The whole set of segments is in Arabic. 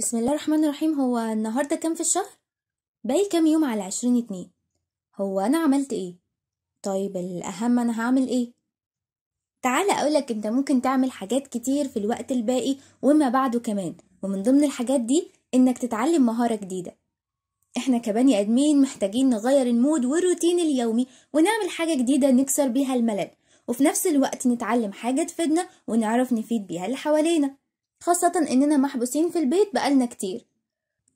بسم الله الرحمن الرحيم هو النهاردة كام في الشهر؟ باقي كام يوم على عشرين اتنين هو أنا عملت ايه؟ طيب الأهم أنا هعمل ايه؟ تعالى أقولك انت ممكن تعمل حاجات كتير في الوقت الباقي وما بعده كمان ومن ضمن الحاجات دي انك تتعلم مهارة جديدة احنا كبني ادمين محتاجين نغير المود والروتين اليومي ونعمل حاجة جديدة نكسر بيها الملل وفي نفس الوقت نتعلم حاجة تفيدنا ونعرف نفيد بيها اللي حوالينا خاصة إننا محبوسين في البيت بقالنا كتير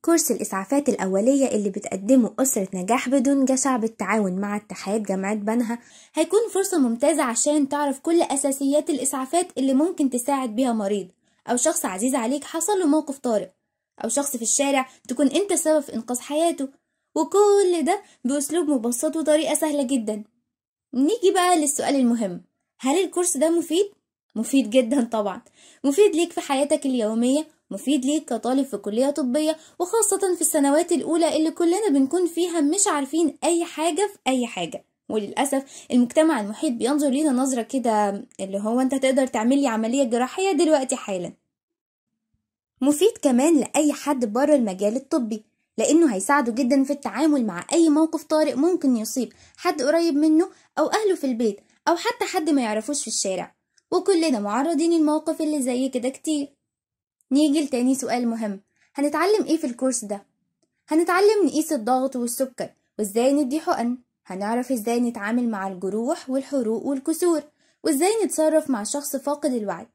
كورس الإسعافات الأولية اللي بتقدمه أسرة نجاح بدون جشع بالتعاون مع اتحاد جامعة بنها هيكون فرصة ممتازة عشان تعرف كل أساسيات الإسعافات اللي ممكن تساعد بيها مريض أو شخص عزيز عليك حصل له موقف طارئ أو شخص في الشارع تكون أنت سبب في إنقاذ حياته وكل ده بأسلوب مبسط وطريقة سهلة جدا نيجي بقى للسؤال المهم هل الكورس ده مفيد؟ مفيد جدا طبعا مفيد ليك في حياتك اليومية مفيد ليك كطالب في كلية طبية وخاصة في السنوات الأولى اللي كلنا بنكون فيها مش عارفين أي حاجة في أي حاجة وللأسف المجتمع المحيط بينظر لينا نظرة كده اللي هو أنت تقدر تعملي عملية جراحية دلوقتي حالا مفيد كمان لأي حد بره المجال الطبي لأنه هيساعده جدا في التعامل مع أي موقف طارئ ممكن يصيب حد قريب منه أو أهله في البيت أو حتى حد ما يعرفوش في الشارع وكلنا معرضين الموقف اللي زي كده كتير نيجي لتاني سؤال مهم هنتعلم ايه في الكورس ده هنتعلم نقيس الضغط والسكر وازاي ندي حقن هنعرف ازاي نتعامل مع الجروح والحروق والكسور وازاي نتصرف مع شخص فاقد الوعي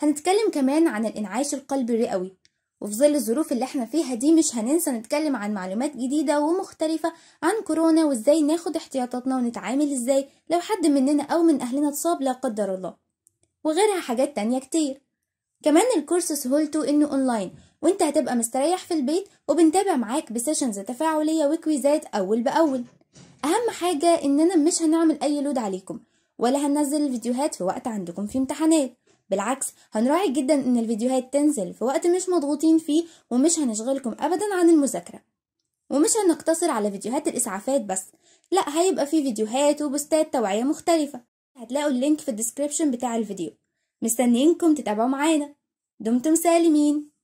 هنتكلم كمان عن الانعاش القلب الرئوي وفي ظل الظروف اللي احنا فيها دي مش هننسى نتكلم عن معلومات جديدة ومختلفة عن كورونا وازاي ناخد احتياطاتنا ونتعامل ازاي لو حد مننا او من اهلنا اتصاب لا قدر الله وغيرها حاجات تانية كتير كمان الكورس سهولته انه اونلاين وانت هتبقى مستريح في البيت وبنتابع معاك بسيشنز تفاعلية وكويزات اول باول اهم حاجة اننا مش هنعمل اي لود عليكم ولا هننزل الفيديوهات في وقت عندكم في امتحانات بالعكس هنراعي جدا ان الفيديوهات تنزل في وقت مش مضغوطين فيه ومش هنشغلكم ابدا عن المذاكرة ومش هنقتصر على فيديوهات الاسعافات بس لا هيبقى في فيديوهات وبوستات توعية مختلفة هتلاقوا اللينك في الديسكريبشن بتاع الفيديو مستنيينكم تتابعوا معانا دمتم سالمين